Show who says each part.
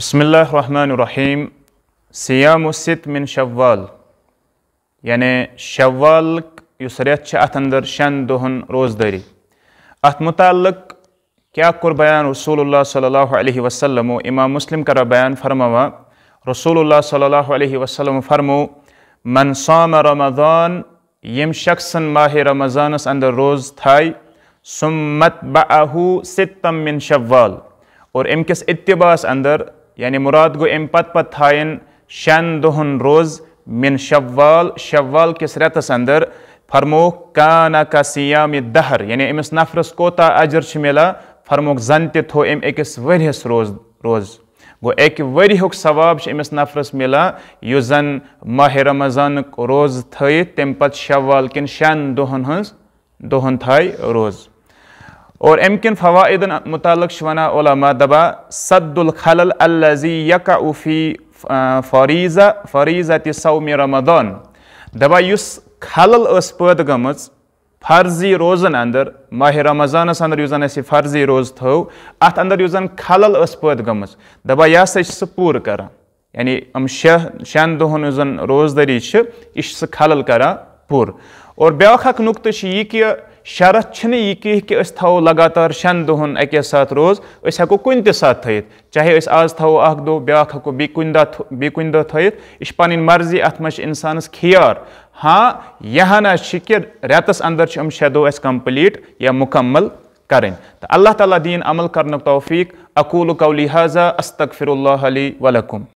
Speaker 1: بسم الله الرحمن الرحيم صيام الست من شوال يعني شوال يسريت شأت اندر شن دهن روز داري ات متعلق کیا کور بیان رسول اللہ صلی اللہ علیہ وسلم و امام مسلم کرا بیان فرموا رسول اللہ صلی اللہ علیہ وسلم فرمو من صام رمضان یم شخصن ماہ رمضانس اندر روز تھائی سمت بعہو ستم من شوال اور امکس اتباس اندر یعنی مراد گو امہ پت تھائن شن دہن روز من شوال شوال کس رتس اندر فرموک کانا کا سیام دہر یعنی امس نفرس کوتا اجر ملا فرموک زن تھو اکس ورس روز روز گو اکہ ورک ثواب امس نفرس ملان اس زن ماہ رمضان روز تم پت شوال کہن ہن تھائی روز اور امکن فوائد متعلق شونا علماء دبا صد الخل الذی یقہ اوفی فریضہ فریضہ رمضان دبا دباس خلل اس ثدہ گمز فرضی روزن اندر ماہ رمضانس رمضان ادر اس فرضی روز تک اندر اسن خلل ثدہ گما یہ سا سا پور کر یعنی شن دہنس زن روزدری سے یہ سلل کر پور اخلاق ال نقطہ یہ کہ شرط چھنے یہ کہ اس تھاو لگاتار شن دہن اکے ساتھ روز اس اکو کن چاہے اس آز تات بی کن تک بی کن دا تھیت اس پن مرضی انسانس کھیار ہاں یہ ہنہ سے کہ رتس اندر اس کمپلیٹ یا مکمل کریں اللہ تعالی دین عمل کرنک توفیق اقول قولی کولحاظہ استغفر اللہ علیہ ولکم